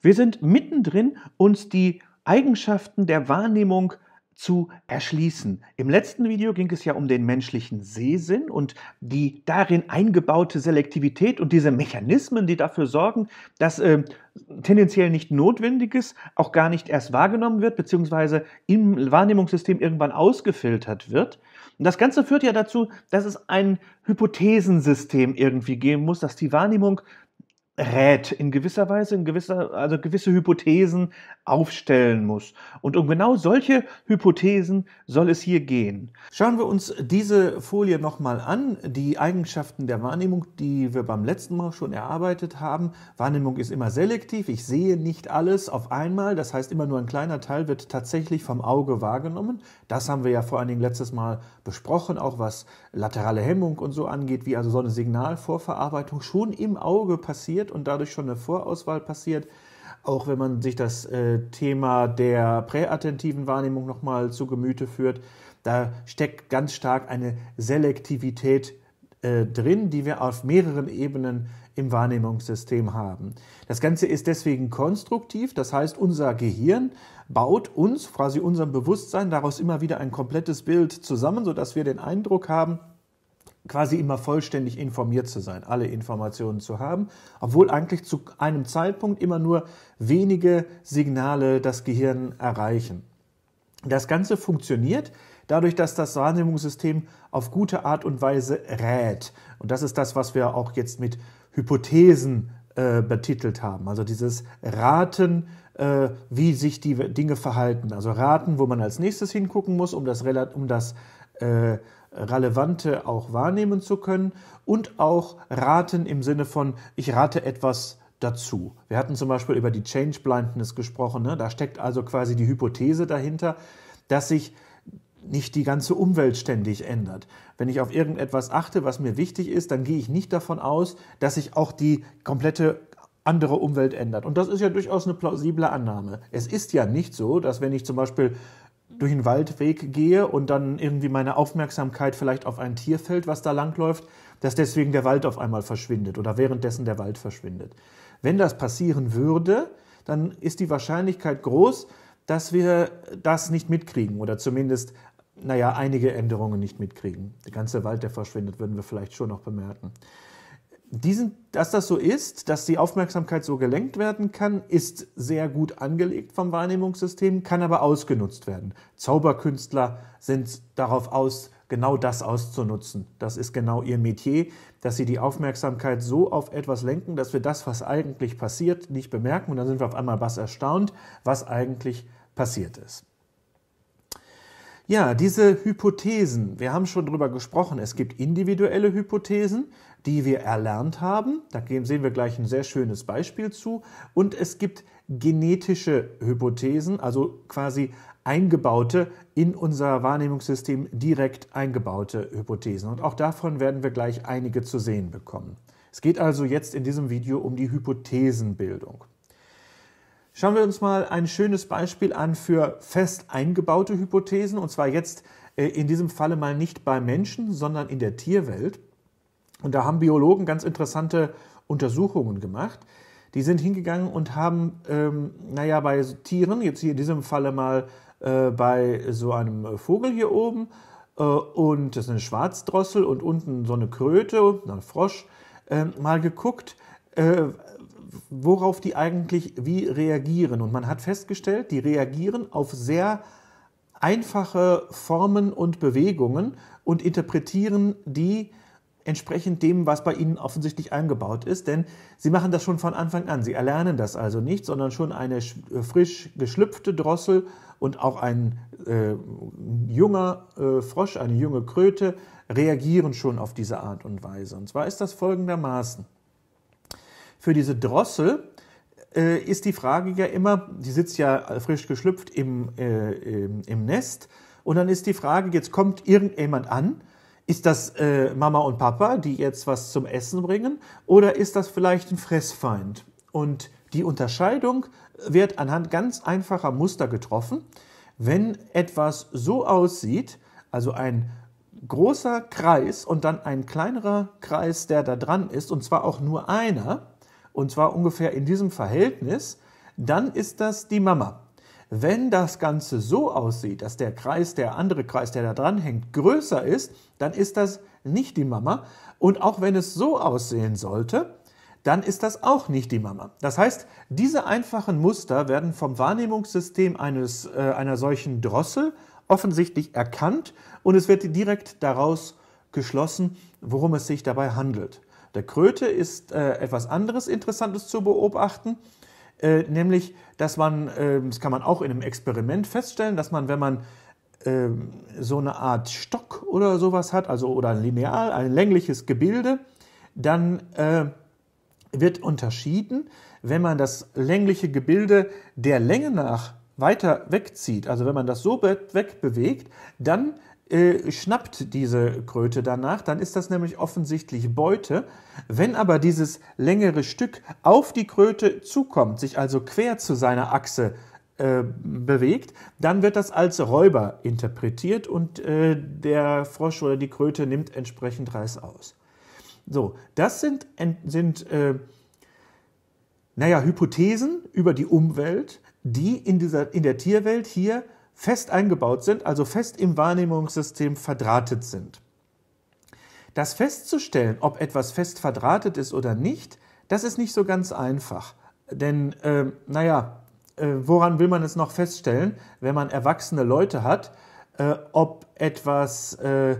Wir sind mittendrin, uns die Eigenschaften der Wahrnehmung zu erschließen. Im letzten Video ging es ja um den menschlichen Sehsinn und die darin eingebaute Selektivität und diese Mechanismen, die dafür sorgen, dass äh, tendenziell nicht Notwendiges auch gar nicht erst wahrgenommen wird, beziehungsweise im Wahrnehmungssystem irgendwann ausgefiltert wird. Und das Ganze führt ja dazu, dass es ein Hypothesensystem irgendwie geben muss, dass die Wahrnehmung rät, in gewisser Weise, in gewisser, also gewisse Hypothesen aufstellen muss. Und um genau solche Hypothesen soll es hier gehen. Schauen wir uns diese Folie nochmal an. Die Eigenschaften der Wahrnehmung, die wir beim letzten Mal schon erarbeitet haben. Wahrnehmung ist immer selektiv. Ich sehe nicht alles auf einmal. Das heißt, immer nur ein kleiner Teil wird tatsächlich vom Auge wahrgenommen. Das haben wir ja vor allen Dingen letztes Mal besprochen, auch was laterale Hemmung und so angeht, wie also so eine Signalvorverarbeitung schon im Auge passiert passiert und dadurch schon eine Vorauswahl passiert. Auch wenn man sich das äh, Thema der präattentiven Wahrnehmung nochmal zu Gemüte führt, da steckt ganz stark eine Selektivität äh, drin, die wir auf mehreren Ebenen im Wahrnehmungssystem haben. Das Ganze ist deswegen konstruktiv, das heißt, unser Gehirn baut uns, quasi unserem Bewusstsein, daraus immer wieder ein komplettes Bild zusammen, sodass wir den Eindruck haben, quasi immer vollständig informiert zu sein, alle Informationen zu haben, obwohl eigentlich zu einem Zeitpunkt immer nur wenige Signale das Gehirn erreichen. Das Ganze funktioniert dadurch, dass das Wahrnehmungssystem auf gute Art und Weise rät. Und das ist das, was wir auch jetzt mit Hypothesen äh, betitelt haben. Also dieses Raten, äh, wie sich die Dinge verhalten. Also Raten, wo man als nächstes hingucken muss, um das, um das äh, Relevante auch wahrnehmen zu können und auch raten im Sinne von, ich rate etwas dazu. Wir hatten zum Beispiel über die Change Blindness gesprochen. Ne? Da steckt also quasi die Hypothese dahinter, dass sich nicht die ganze Umwelt ständig ändert. Wenn ich auf irgendetwas achte, was mir wichtig ist, dann gehe ich nicht davon aus, dass sich auch die komplette andere Umwelt ändert. Und das ist ja durchaus eine plausible Annahme. Es ist ja nicht so, dass wenn ich zum Beispiel durch einen Waldweg gehe und dann irgendwie meine Aufmerksamkeit vielleicht auf ein Tier fällt, was da langläuft, dass deswegen der Wald auf einmal verschwindet oder währenddessen der Wald verschwindet. Wenn das passieren würde, dann ist die Wahrscheinlichkeit groß, dass wir das nicht mitkriegen oder zumindest, naja, einige Änderungen nicht mitkriegen. Der ganze Wald, der verschwindet, würden wir vielleicht schon noch bemerken diesen, dass das so ist, dass die Aufmerksamkeit so gelenkt werden kann, ist sehr gut angelegt vom Wahrnehmungssystem, kann aber ausgenutzt werden. Zauberkünstler sind darauf aus, genau das auszunutzen. Das ist genau ihr Metier, dass sie die Aufmerksamkeit so auf etwas lenken, dass wir das, was eigentlich passiert, nicht bemerken und dann sind wir auf einmal was erstaunt, was eigentlich passiert ist. Ja, diese Hypothesen, wir haben schon darüber gesprochen, es gibt individuelle Hypothesen, die wir erlernt haben. Da sehen wir gleich ein sehr schönes Beispiel zu. Und es gibt genetische Hypothesen, also quasi eingebaute, in unser Wahrnehmungssystem direkt eingebaute Hypothesen. Und auch davon werden wir gleich einige zu sehen bekommen. Es geht also jetzt in diesem Video um die Hypothesenbildung. Schauen wir uns mal ein schönes Beispiel an für fest eingebaute Hypothesen, und zwar jetzt äh, in diesem Falle mal nicht bei Menschen, sondern in der Tierwelt. Und da haben Biologen ganz interessante Untersuchungen gemacht. Die sind hingegangen und haben, ähm, naja, bei Tieren, jetzt hier in diesem Falle mal äh, bei so einem äh, Vogel hier oben, äh, und das ist eine Schwarzdrossel und unten so eine Kröte, und ein Frosch, äh, mal geguckt, äh, worauf die eigentlich wie reagieren. Und man hat festgestellt, die reagieren auf sehr einfache Formen und Bewegungen und interpretieren die entsprechend dem, was bei ihnen offensichtlich eingebaut ist, denn sie machen das schon von Anfang an. Sie erlernen das also nicht, sondern schon eine äh, frisch geschlüpfte Drossel und auch ein äh, junger äh, Frosch, eine junge Kröte reagieren schon auf diese Art und Weise. Und zwar ist das folgendermaßen. Für diese Drossel äh, ist die Frage ja immer, die sitzt ja frisch geschlüpft im, äh, im, im Nest, und dann ist die Frage, jetzt kommt irgendjemand an ist das äh, Mama und Papa, die jetzt was zum Essen bringen, oder ist das vielleicht ein Fressfeind? Und die Unterscheidung wird anhand ganz einfacher Muster getroffen. Wenn etwas so aussieht, also ein großer Kreis und dann ein kleinerer Kreis, der da dran ist, und zwar auch nur einer, und zwar ungefähr in diesem Verhältnis, dann ist das die Mama. Wenn das Ganze so aussieht, dass der Kreis, der andere Kreis, der da dranhängt, größer ist, dann ist das nicht die Mama. Und auch wenn es so aussehen sollte, dann ist das auch nicht die Mama. Das heißt, diese einfachen Muster werden vom Wahrnehmungssystem eines, äh, einer solchen Drossel offensichtlich erkannt und es wird direkt daraus geschlossen, worum es sich dabei handelt. Der Kröte ist äh, etwas anderes Interessantes zu beobachten äh, nämlich, dass man, äh, das kann man auch in einem Experiment feststellen, dass man, wenn man äh, so eine Art Stock oder sowas hat, also oder ein Lineal, ein längliches Gebilde, dann äh, wird unterschieden, wenn man das längliche Gebilde der Länge nach weiter wegzieht, also wenn man das so wegbewegt, dann äh, schnappt diese Kröte danach, dann ist das nämlich offensichtlich Beute. Wenn aber dieses längere Stück auf die Kröte zukommt, sich also quer zu seiner Achse äh, bewegt, dann wird das als Räuber interpretiert und äh, der Frosch oder die Kröte nimmt entsprechend Reiß aus. So, das sind, sind äh, naja, Hypothesen über die Umwelt, die in, dieser, in der Tierwelt hier fest eingebaut sind, also fest im Wahrnehmungssystem verdrahtet sind. Das festzustellen, ob etwas fest verdrahtet ist oder nicht, das ist nicht so ganz einfach. Denn, äh, naja, äh, woran will man es noch feststellen, wenn man erwachsene Leute hat, äh, ob etwas äh,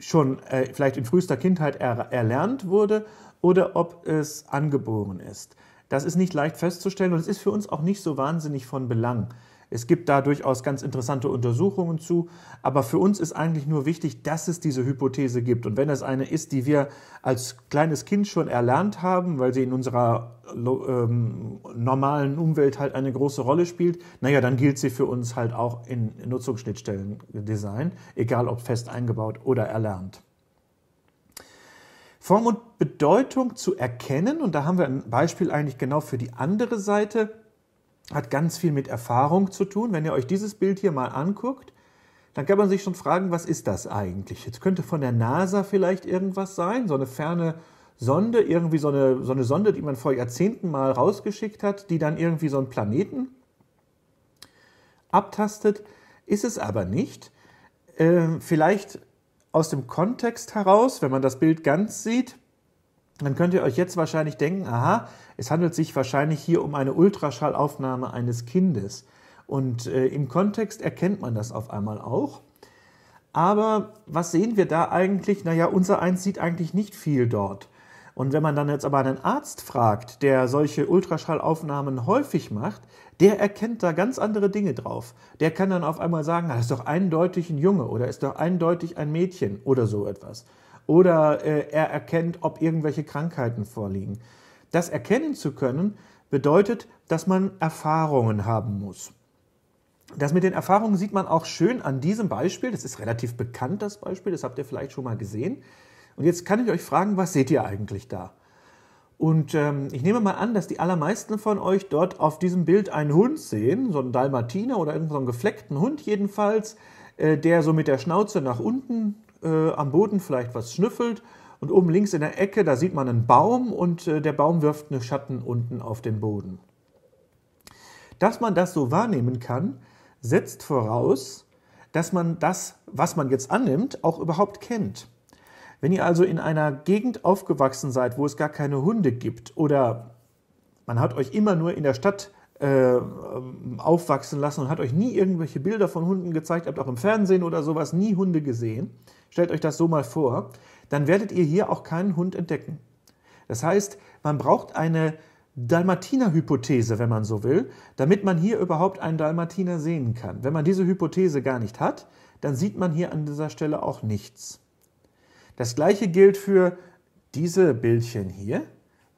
schon äh, vielleicht in frühester Kindheit er erlernt wurde oder ob es angeboren ist? Das ist nicht leicht festzustellen und es ist für uns auch nicht so wahnsinnig von Belang. Es gibt da durchaus ganz interessante Untersuchungen zu, aber für uns ist eigentlich nur wichtig, dass es diese Hypothese gibt. Und wenn es eine ist, die wir als kleines Kind schon erlernt haben, weil sie in unserer ähm, normalen Umwelt halt eine große Rolle spielt, naja, dann gilt sie für uns halt auch in Nutzungsschnittstellendesign, egal ob fest eingebaut oder erlernt. Form und Bedeutung zu erkennen, und da haben wir ein Beispiel eigentlich genau für die andere Seite, hat ganz viel mit Erfahrung zu tun. Wenn ihr euch dieses Bild hier mal anguckt, dann kann man sich schon fragen, was ist das eigentlich? Jetzt könnte von der NASA vielleicht irgendwas sein, so eine ferne Sonde, irgendwie so eine, so eine Sonde, die man vor Jahrzehnten mal rausgeschickt hat, die dann irgendwie so einen Planeten abtastet. Ist es aber nicht. Ähm, vielleicht aus dem Kontext heraus, wenn man das Bild ganz sieht, dann könnt ihr euch jetzt wahrscheinlich denken, aha, es handelt sich wahrscheinlich hier um eine Ultraschallaufnahme eines Kindes. Und äh, im Kontext erkennt man das auf einmal auch. Aber was sehen wir da eigentlich? Naja, unser Eins sieht eigentlich nicht viel dort. Und wenn man dann jetzt aber einen Arzt fragt, der solche Ultraschallaufnahmen häufig macht, der erkennt da ganz andere Dinge drauf. Der kann dann auf einmal sagen, das ist doch eindeutig ein Junge oder ist doch eindeutig ein Mädchen oder so etwas oder äh, er erkennt, ob irgendwelche Krankheiten vorliegen. Das erkennen zu können, bedeutet, dass man Erfahrungen haben muss. Das mit den Erfahrungen sieht man auch schön an diesem Beispiel. Das ist relativ bekannt, das Beispiel. Das habt ihr vielleicht schon mal gesehen. Und jetzt kann ich euch fragen, was seht ihr eigentlich da? Und ähm, ich nehme mal an, dass die allermeisten von euch dort auf diesem Bild einen Hund sehen, so einen Dalmatiner oder irgendeinen so gefleckten Hund jedenfalls, äh, der so mit der Schnauze nach unten äh, am Boden vielleicht was schnüffelt. Und oben links in der Ecke, da sieht man einen Baum und äh, der Baum wirft einen Schatten unten auf den Boden. Dass man das so wahrnehmen kann, setzt voraus, dass man das, was man jetzt annimmt, auch überhaupt kennt. Wenn ihr also in einer Gegend aufgewachsen seid, wo es gar keine Hunde gibt oder man hat euch immer nur in der Stadt äh, aufwachsen lassen und hat euch nie irgendwelche Bilder von Hunden gezeigt, habt auch im Fernsehen oder sowas nie Hunde gesehen, stellt euch das so mal vor, dann werdet ihr hier auch keinen Hund entdecken. Das heißt, man braucht eine Dalmatiner-Hypothese, wenn man so will, damit man hier überhaupt einen Dalmatiner sehen kann. Wenn man diese Hypothese gar nicht hat, dann sieht man hier an dieser Stelle auch nichts. Das gleiche gilt für diese Bildchen hier.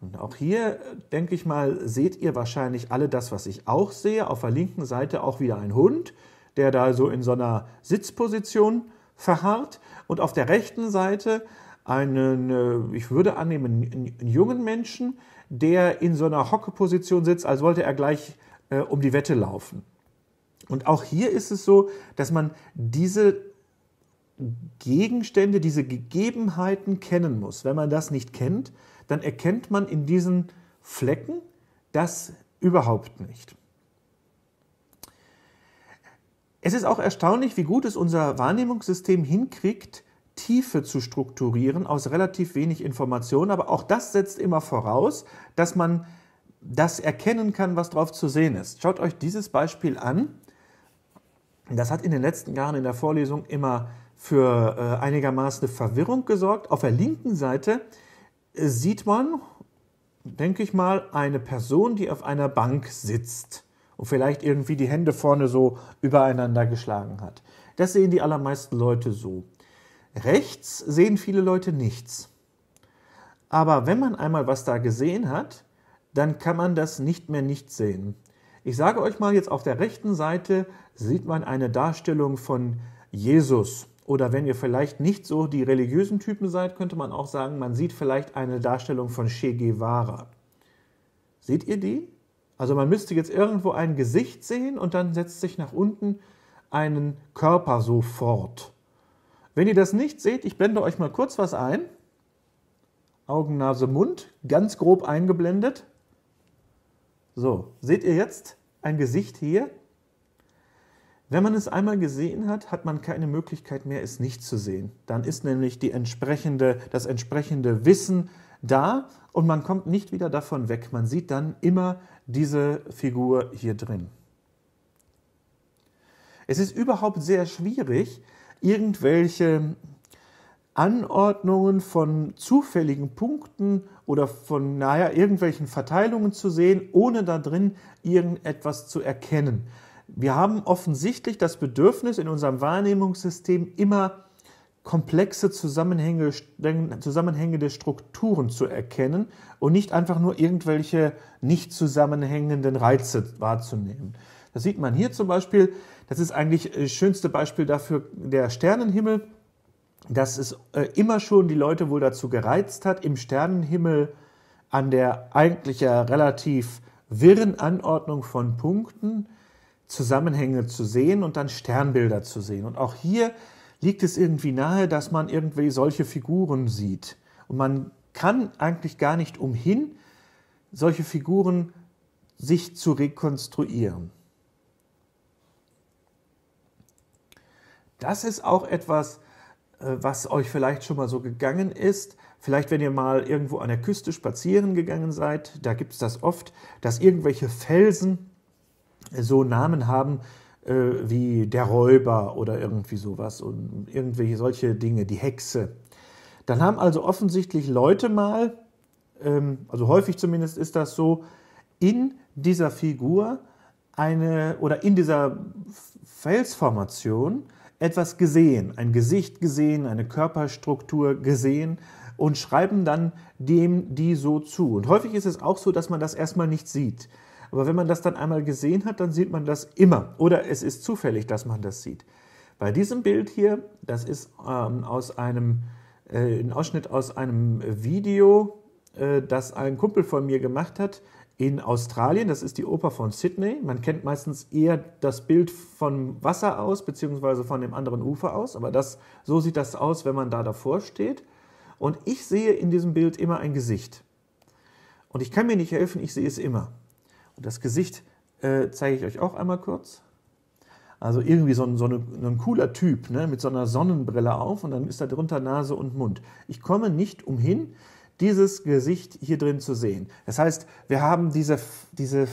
Und auch hier, denke ich mal, seht ihr wahrscheinlich alle das, was ich auch sehe. Auf der linken Seite auch wieder ein Hund, der da so in so einer Sitzposition verharrt und auf der rechten Seite einen, äh, ich würde annehmen, einen jungen Menschen, der in so einer Hockeposition sitzt, als wollte er gleich äh, um die Wette laufen. Und auch hier ist es so, dass man diese Gegenstände, diese Gegebenheiten kennen muss. Wenn man das nicht kennt, dann erkennt man in diesen Flecken das überhaupt nicht. Es ist auch erstaunlich, wie gut es unser Wahrnehmungssystem hinkriegt, Tiefe zu strukturieren aus relativ wenig Informationen. Aber auch das setzt immer voraus, dass man das erkennen kann, was drauf zu sehen ist. Schaut euch dieses Beispiel an. Das hat in den letzten Jahren in der Vorlesung immer für äh, einigermaßen Verwirrung gesorgt. Auf der linken Seite äh, sieht man, denke ich mal, eine Person, die auf einer Bank sitzt und vielleicht irgendwie die Hände vorne so übereinander geschlagen hat. Das sehen die allermeisten Leute so. Rechts sehen viele Leute nichts. Aber wenn man einmal was da gesehen hat, dann kann man das nicht mehr nicht sehen. Ich sage euch mal jetzt auf der rechten Seite sieht man eine Darstellung von Jesus. Oder wenn ihr vielleicht nicht so die religiösen Typen seid, könnte man auch sagen, man sieht vielleicht eine Darstellung von Che Guevara. Seht ihr die? Also man müsste jetzt irgendwo ein Gesicht sehen und dann setzt sich nach unten einen Körper sofort. Wenn ihr das nicht seht, ich blende euch mal kurz was ein. Augen, Nase, Mund, ganz grob eingeblendet. So, seht ihr jetzt ein Gesicht hier? Wenn man es einmal gesehen hat, hat man keine Möglichkeit mehr, es nicht zu sehen. Dann ist nämlich die entsprechende, das entsprechende Wissen da und man kommt nicht wieder davon weg. Man sieht dann immer diese Figur hier drin. Es ist überhaupt sehr schwierig, irgendwelche Anordnungen von zufälligen Punkten oder von, naja, irgendwelchen Verteilungen zu sehen, ohne da drin irgendetwas zu erkennen. Wir haben offensichtlich das Bedürfnis in unserem Wahrnehmungssystem immer komplexe Zusammenhänge, Zusammenhänge der Strukturen zu erkennen und nicht einfach nur irgendwelche nicht zusammenhängenden Reize wahrzunehmen. Das sieht man hier zum Beispiel. Das ist eigentlich das äh, schönste Beispiel dafür der Sternenhimmel, dass es äh, immer schon die Leute wohl dazu gereizt hat, im Sternenhimmel an der eigentlich ja relativ wirren Anordnung von Punkten Zusammenhänge zu sehen und dann Sternbilder zu sehen. Und auch hier liegt es irgendwie nahe, dass man irgendwie solche Figuren sieht. Und man kann eigentlich gar nicht umhin, solche Figuren sich zu rekonstruieren. Das ist auch etwas, äh, was euch vielleicht schon mal so gegangen ist. Vielleicht, wenn ihr mal irgendwo an der Küste spazieren gegangen seid, da gibt es das oft, dass irgendwelche Felsen so Namen haben, äh, wie der Räuber oder irgendwie sowas und irgendwelche solche Dinge, die Hexe. Dann haben also offensichtlich Leute mal, ähm, also häufig zumindest ist das so, in dieser Figur eine oder in dieser Felsformation etwas gesehen, ein Gesicht gesehen, eine Körperstruktur gesehen und schreiben dann dem die so zu. Und häufig ist es auch so, dass man das erstmal nicht sieht. Aber wenn man das dann einmal gesehen hat, dann sieht man das immer. Oder es ist zufällig, dass man das sieht. Bei diesem Bild hier, das ist ähm, aus einem, äh, ein Ausschnitt aus einem Video, äh, das ein Kumpel von mir gemacht hat in Australien. Das ist die Oper von Sydney. Man kennt meistens eher das Bild vom Wasser aus, beziehungsweise von dem anderen Ufer aus. Aber das, so sieht das aus, wenn man da davor steht. Und ich sehe in diesem Bild immer ein Gesicht. Und ich kann mir nicht helfen, ich sehe es immer das Gesicht äh, zeige ich euch auch einmal kurz. Also irgendwie so ein, so eine, ein cooler Typ ne, mit so einer Sonnenbrille auf und dann ist da drunter Nase und Mund. Ich komme nicht umhin, dieses Gesicht hier drin zu sehen. Das heißt, wir haben diese, diese,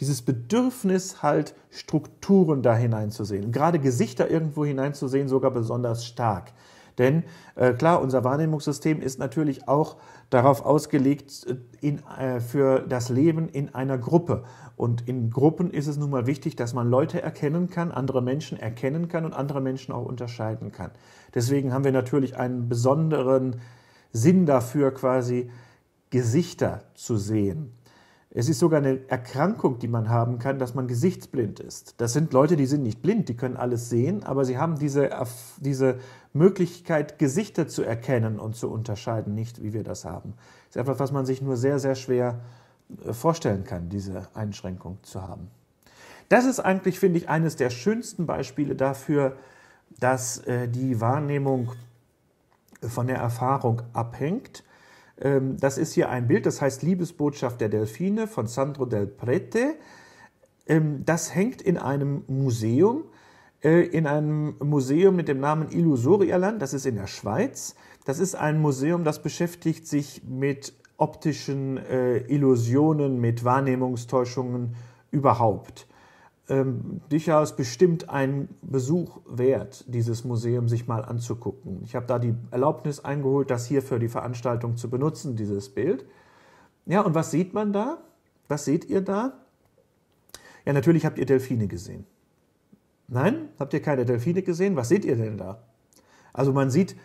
dieses Bedürfnis, halt Strukturen da hineinzusehen. Gerade Gesichter irgendwo hineinzusehen, sogar besonders stark. Denn äh, klar, unser Wahrnehmungssystem ist natürlich auch darauf ausgelegt äh, in, äh, für das Leben in einer Gruppe. Und in Gruppen ist es nun mal wichtig, dass man Leute erkennen kann, andere Menschen erkennen kann und andere Menschen auch unterscheiden kann. Deswegen haben wir natürlich einen besonderen Sinn dafür, quasi Gesichter zu sehen. Es ist sogar eine Erkrankung, die man haben kann, dass man gesichtsblind ist. Das sind Leute, die sind nicht blind, die können alles sehen, aber sie haben diese, diese Möglichkeit, Gesichter zu erkennen und zu unterscheiden, nicht wie wir das haben. Das ist etwas, was man sich nur sehr, sehr schwer äh, vorstellen kann, diese Einschränkung zu haben. Das ist eigentlich, finde ich, eines der schönsten Beispiele dafür, dass äh, die Wahrnehmung von der Erfahrung abhängt ähm, das ist hier ein Bild, das heißt Liebesbotschaft der Delfine von Sandro del Prete. Ähm, das hängt in einem Museum, äh, in einem Museum mit dem Namen Illusorialand, das ist in der Schweiz. Das ist ein Museum, das beschäftigt sich mit optischen äh, Illusionen, mit Wahrnehmungstäuschungen überhaupt ähm, durchaus bestimmt ein Besuch wert, dieses Museum sich mal anzugucken. Ich habe da die Erlaubnis eingeholt, das hier für die Veranstaltung zu benutzen, dieses Bild. Ja, und was sieht man da? Was seht ihr da? Ja, natürlich habt ihr Delfine gesehen. Nein, habt ihr keine Delfine gesehen? Was seht ihr denn da? Also man sieht,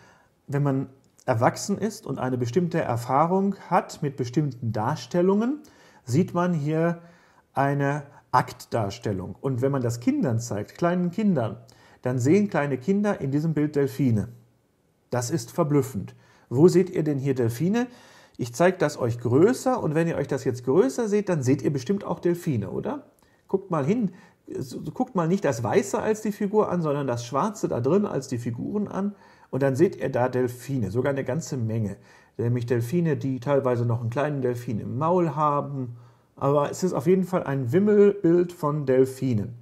wenn man erwachsen ist und eine bestimmte Erfahrung hat mit bestimmten Darstellungen, sieht man hier eine Aktdarstellung. Und wenn man das Kindern zeigt, kleinen Kindern, dann sehen kleine Kinder in diesem Bild Delfine. Das ist verblüffend. Wo seht ihr denn hier Delfine? Ich zeige das euch größer und wenn ihr euch das jetzt größer seht, dann seht ihr bestimmt auch Delfine, oder? Guckt mal hin, guckt mal nicht das Weiße als die Figur an, sondern das Schwarze da drin als die Figuren an und dann seht ihr da Delfine, sogar eine ganze Menge. Nämlich Delfine, die teilweise noch einen kleinen Delfin im Maul haben aber es ist auf jeden Fall ein Wimmelbild von Delfinen.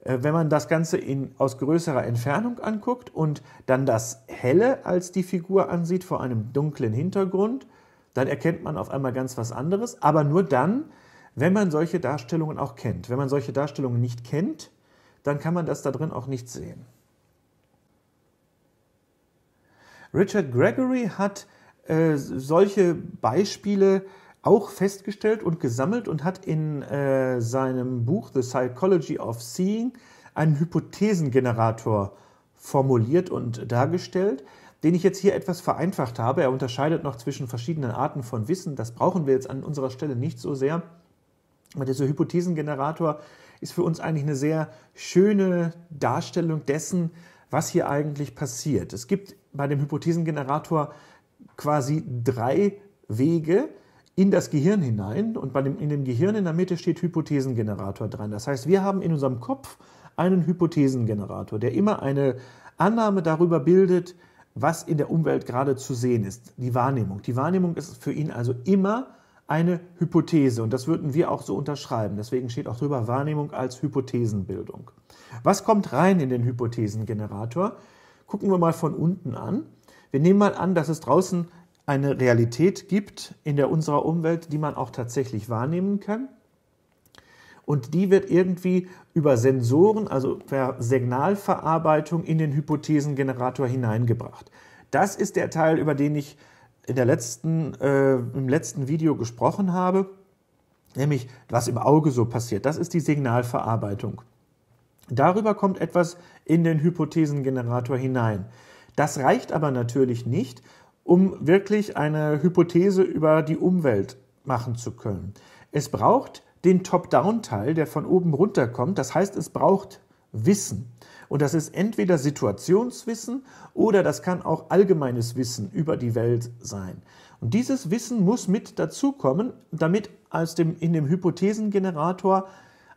Äh, wenn man das Ganze in, aus größerer Entfernung anguckt und dann das Helle als die Figur ansieht vor einem dunklen Hintergrund, dann erkennt man auf einmal ganz was anderes, aber nur dann, wenn man solche Darstellungen auch kennt. Wenn man solche Darstellungen nicht kennt, dann kann man das da drin auch nicht sehen. Richard Gregory hat äh, solche Beispiele auch festgestellt und gesammelt und hat in äh, seinem Buch The Psychology of Seeing einen Hypothesengenerator formuliert und dargestellt, den ich jetzt hier etwas vereinfacht habe. Er unterscheidet noch zwischen verschiedenen Arten von Wissen. Das brauchen wir jetzt an unserer Stelle nicht so sehr. Aber dieser Hypothesengenerator ist für uns eigentlich eine sehr schöne Darstellung dessen, was hier eigentlich passiert. Es gibt bei dem Hypothesengenerator quasi drei Wege, in das Gehirn hinein und bei dem, in dem Gehirn in der Mitte steht Hypothesengenerator dran. Das heißt, wir haben in unserem Kopf einen Hypothesengenerator, der immer eine Annahme darüber bildet, was in der Umwelt gerade zu sehen ist, die Wahrnehmung. Die Wahrnehmung ist für ihn also immer eine Hypothese und das würden wir auch so unterschreiben. Deswegen steht auch drüber Wahrnehmung als Hypothesenbildung. Was kommt rein in den Hypothesengenerator? Gucken wir mal von unten an. Wir nehmen mal an, dass es draußen eine Realität gibt in der unserer Umwelt, die man auch tatsächlich wahrnehmen kann. Und die wird irgendwie über Sensoren, also per Signalverarbeitung in den Hypothesengenerator hineingebracht. Das ist der Teil, über den ich in der letzten, äh, im letzten Video gesprochen habe, nämlich was im Auge so passiert. Das ist die Signalverarbeitung. Darüber kommt etwas in den Hypothesengenerator hinein. Das reicht aber natürlich nicht, um wirklich eine Hypothese über die Umwelt machen zu können. Es braucht den Top-Down-Teil, der von oben runterkommt. Das heißt, es braucht Wissen. Und das ist entweder Situationswissen oder das kann auch allgemeines Wissen über die Welt sein. Und dieses Wissen muss mit dazukommen, damit aus dem, in dem Hypothesengenerator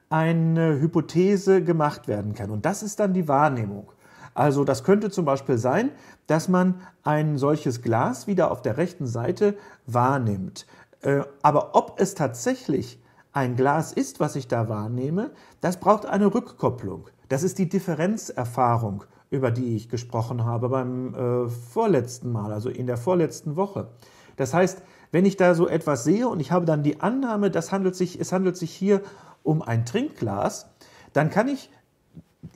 eine Hypothese gemacht werden kann. Und das ist dann die Wahrnehmung. Also das könnte zum Beispiel sein, dass man ein solches Glas wieder auf der rechten Seite wahrnimmt. Äh, aber ob es tatsächlich ein Glas ist, was ich da wahrnehme, das braucht eine Rückkopplung. Das ist die Differenzerfahrung, über die ich gesprochen habe beim äh, vorletzten Mal, also in der vorletzten Woche. Das heißt, wenn ich da so etwas sehe und ich habe dann die Annahme, das handelt sich, es handelt sich hier um ein Trinkglas, dann kann ich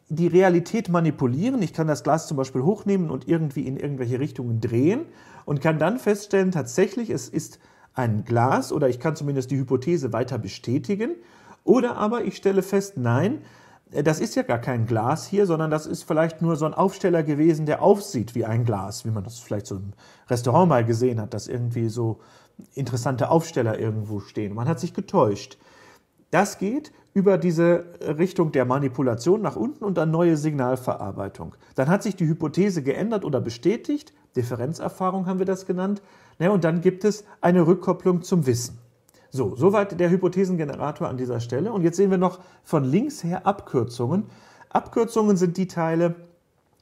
die Realität manipulieren. Ich kann das Glas zum Beispiel hochnehmen und irgendwie in irgendwelche Richtungen drehen und kann dann feststellen, tatsächlich, es ist ein Glas oder ich kann zumindest die Hypothese weiter bestätigen. Oder aber ich stelle fest, nein, äh, das ist ja gar kein Glas hier, sondern das ist vielleicht nur so ein Aufsteller gewesen, der aussieht wie ein Glas, wie man das vielleicht so im Restaurant mal gesehen hat, dass irgendwie so interessante Aufsteller irgendwo stehen. Man hat sich getäuscht. Das geht, über diese Richtung der Manipulation nach unten und dann neue Signalverarbeitung. Dann hat sich die Hypothese geändert oder bestätigt, Differenzerfahrung haben wir das genannt, ja, ne, und dann gibt es eine Rückkopplung zum Wissen. So, soweit der Hypothesengenerator an dieser Stelle. Und jetzt sehen wir noch von links her Abkürzungen. Abkürzungen sind die Teile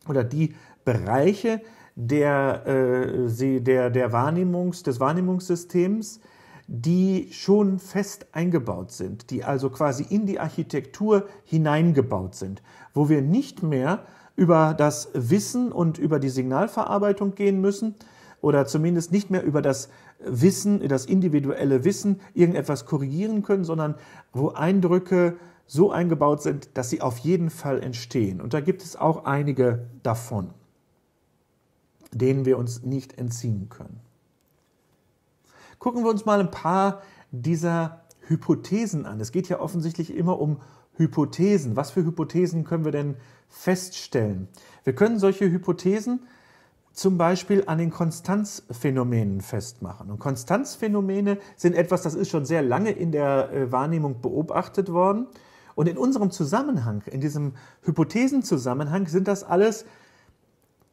oder die Bereiche der, äh, der, der Wahrnehmungs-, des Wahrnehmungssystems, die schon fest eingebaut sind, die also quasi in die Architektur hineingebaut sind, wo wir nicht mehr über das Wissen und über die Signalverarbeitung gehen müssen oder zumindest nicht mehr über das Wissen, das individuelle Wissen irgendetwas korrigieren können, sondern wo Eindrücke so eingebaut sind, dass sie auf jeden Fall entstehen. Und da gibt es auch einige davon, denen wir uns nicht entziehen können. Gucken wir uns mal ein paar dieser Hypothesen an. Es geht ja offensichtlich immer um Hypothesen. Was für Hypothesen können wir denn feststellen? Wir können solche Hypothesen zum Beispiel an den Konstanzphänomenen festmachen. Und Konstanzphänomene sind etwas, das ist schon sehr lange in der äh, Wahrnehmung beobachtet worden. Und in unserem Zusammenhang, in diesem Hypothesenzusammenhang, sind das alles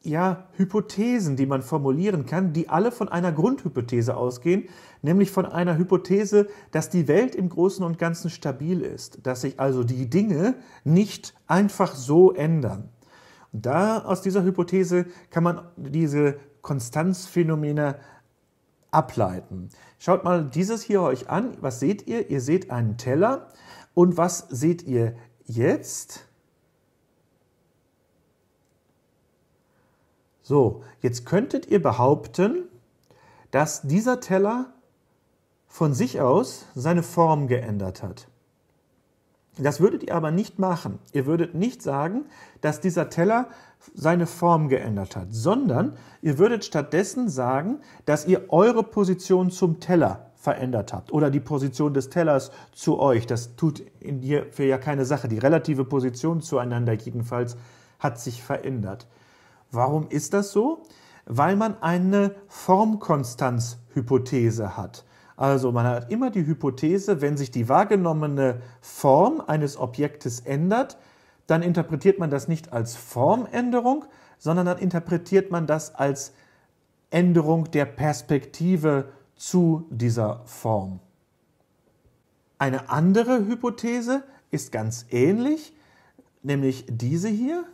ja, Hypothesen, die man formulieren kann, die alle von einer Grundhypothese ausgehen, nämlich von einer Hypothese, dass die Welt im Großen und Ganzen stabil ist, dass sich also die Dinge nicht einfach so ändern. Und da aus dieser Hypothese kann man diese Konstanzphänomene ableiten. Schaut mal dieses hier euch an. Was seht ihr? Ihr seht einen Teller. Und was seht ihr jetzt? So, jetzt könntet ihr behaupten, dass dieser Teller von sich aus seine Form geändert hat. Das würdet ihr aber nicht machen. Ihr würdet nicht sagen, dass dieser Teller seine Form geändert hat, sondern ihr würdet stattdessen sagen, dass ihr eure Position zum Teller verändert habt oder die Position des Tellers zu euch. Das tut in dir für ja keine Sache. Die relative Position zueinander jedenfalls hat sich verändert. Warum ist das so? Weil man eine Formkonstanzhypothese hat. Also man hat immer die Hypothese, wenn sich die wahrgenommene Form eines Objektes ändert, dann interpretiert man das nicht als Formänderung, sondern dann interpretiert man das als Änderung der Perspektive zu dieser Form. Eine andere Hypothese ist ganz ähnlich, nämlich diese hier.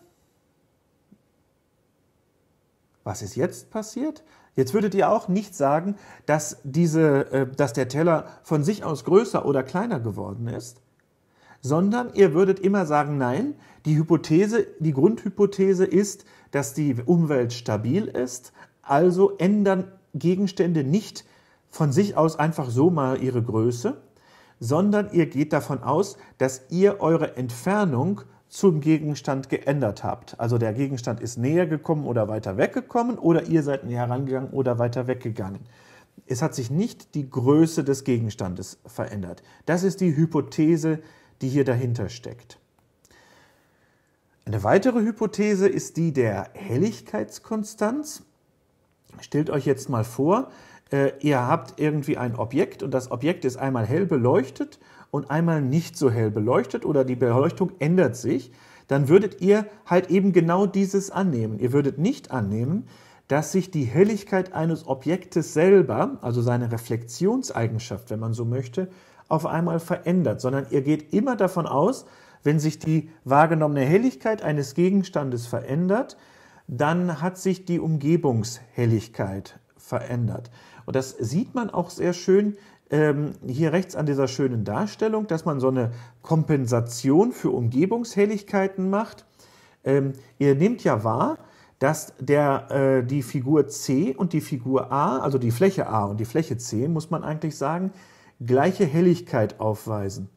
Was ist jetzt passiert? Jetzt würdet ihr auch nicht sagen, dass, diese, äh, dass der Teller von sich aus größer oder kleiner geworden ist, sondern ihr würdet immer sagen, nein, die Hypothese, die Grundhypothese ist, dass die Umwelt stabil ist, also ändern Gegenstände nicht von sich aus einfach so mal ihre Größe, sondern ihr geht davon aus, dass ihr eure Entfernung zum Gegenstand geändert habt. Also der Gegenstand ist näher gekommen oder weiter weggekommen oder ihr seid näher rangegangen oder weiter weggegangen. Es hat sich nicht die Größe des Gegenstandes verändert. Das ist die Hypothese, die hier dahinter steckt. Eine weitere Hypothese ist die der Helligkeitskonstanz. Stellt euch jetzt mal vor, äh, ihr habt irgendwie ein Objekt und das Objekt ist einmal hell beleuchtet und einmal nicht so hell beleuchtet oder die Beleuchtung ändert sich, dann würdet ihr halt eben genau dieses annehmen. Ihr würdet nicht annehmen, dass sich die Helligkeit eines Objektes selber, also seine Reflexionseigenschaft, wenn man so möchte, auf einmal verändert, sondern ihr geht immer davon aus, wenn sich die wahrgenommene Helligkeit eines Gegenstandes verändert, dann hat sich die Umgebungshelligkeit verändert. Und das sieht man auch sehr schön ähm, hier rechts an dieser schönen Darstellung, dass man so eine Kompensation für Umgebungshelligkeiten macht. Ähm, ihr nehmt ja wahr, dass der, äh, die Figur C und die Figur A, also die Fläche A und die Fläche C, muss man eigentlich sagen, gleiche Helligkeit aufweisen.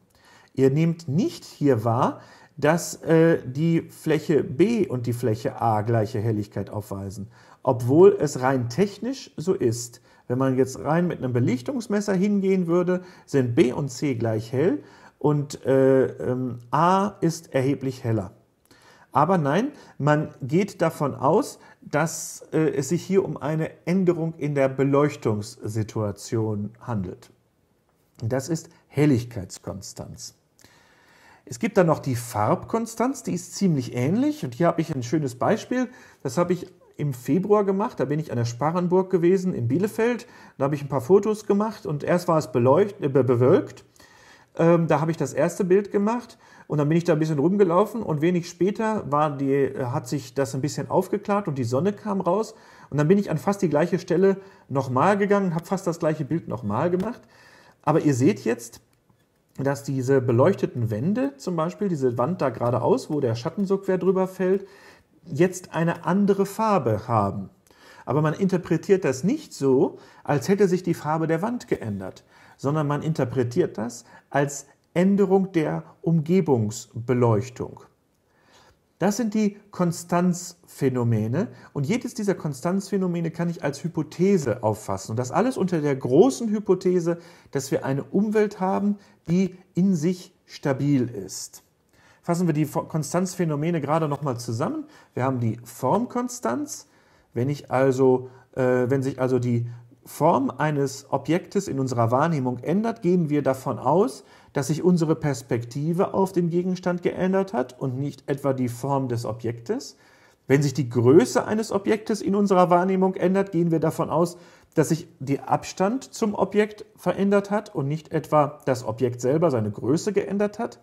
Ihr nehmt nicht hier wahr, dass äh, die Fläche B und die Fläche A gleiche Helligkeit aufweisen, obwohl es rein technisch so ist. Wenn man jetzt rein mit einem Belichtungsmesser hingehen würde, sind B und C gleich hell und äh, ähm, A ist erheblich heller. Aber nein, man geht davon aus, dass äh, es sich hier um eine Änderung in der Beleuchtungssituation handelt. Das ist Helligkeitskonstanz. Es gibt dann noch die Farbkonstanz, die ist ziemlich ähnlich. Und hier habe ich ein schönes Beispiel. Das habe ich im Februar gemacht. Da bin ich an der Sparrenburg gewesen in Bielefeld. Da habe ich ein paar Fotos gemacht und erst war es beleucht, äh, bewölkt. Ähm, da habe ich das erste Bild gemacht und dann bin ich da ein bisschen rumgelaufen und wenig später war die, äh, hat sich das ein bisschen aufgeklärt und die Sonne kam raus und dann bin ich an fast die gleiche Stelle nochmal gegangen, habe fast das gleiche Bild nochmal gemacht. Aber ihr seht jetzt, dass diese beleuchteten Wände zum Beispiel, diese Wand da geradeaus, wo der Schatten so quer drüber fällt, jetzt eine andere Farbe haben. Aber man interpretiert das nicht so, als hätte sich die Farbe der Wand geändert, sondern man interpretiert das als Änderung der Umgebungsbeleuchtung. Das sind die Konstanzphänomene und jedes dieser Konstanzphänomene kann ich als Hypothese auffassen. Und das alles unter der großen Hypothese, dass wir eine Umwelt haben, die in sich stabil ist. Fassen wir die Konstanzphänomene gerade nochmal zusammen. Wir haben die Formkonstanz. Wenn, ich also, äh, wenn sich also die Form eines Objektes in unserer Wahrnehmung ändert, gehen wir davon aus, dass sich unsere Perspektive auf den Gegenstand geändert hat und nicht etwa die Form des Objektes. Wenn sich die Größe eines Objektes in unserer Wahrnehmung ändert, gehen wir davon aus, dass sich der Abstand zum Objekt verändert hat und nicht etwa das Objekt selber seine Größe geändert hat.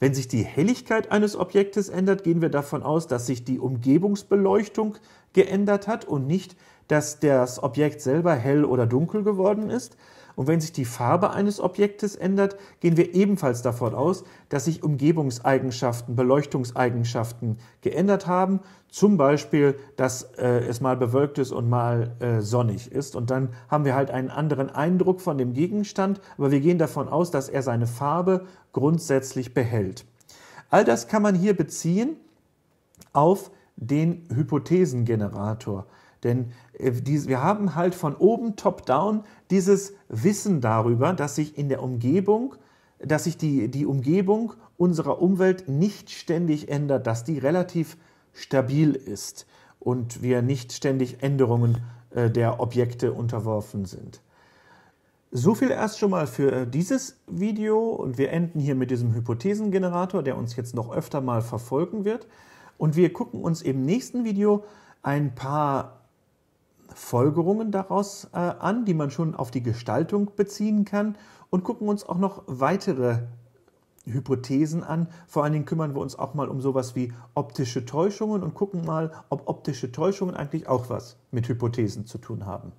Wenn sich die Helligkeit eines Objektes ändert, gehen wir davon aus, dass sich die Umgebungsbeleuchtung geändert hat und nicht, dass das Objekt selber hell oder dunkel geworden ist. Und wenn sich die Farbe eines Objektes ändert, gehen wir ebenfalls davon aus, dass sich Umgebungseigenschaften, Beleuchtungseigenschaften geändert haben. Zum Beispiel, dass äh, es mal bewölkt ist und mal äh, sonnig ist. Und dann haben wir halt einen anderen Eindruck von dem Gegenstand, aber wir gehen davon aus, dass er seine Farbe grundsätzlich behält. All das kann man hier beziehen auf den Hypothesengenerator. Denn äh, wir haben halt von oben top-down dieses Wissen darüber, dass sich in der Umgebung, dass sich die, die Umgebung unserer Umwelt nicht ständig ändert, dass die relativ stabil ist und wir nicht ständig Änderungen äh, der Objekte unterworfen sind. So viel erst schon mal für äh, dieses Video und wir enden hier mit diesem Hypothesengenerator, der uns jetzt noch öfter mal verfolgen wird. Und wir gucken uns im nächsten Video ein paar Folgerungen daraus äh, an, die man schon auf die Gestaltung beziehen kann und gucken uns auch noch weitere Hypothesen an. Vor allen Dingen kümmern wir uns auch mal um sowas wie optische Täuschungen und gucken mal, ob optische Täuschungen eigentlich auch was mit Hypothesen zu tun haben.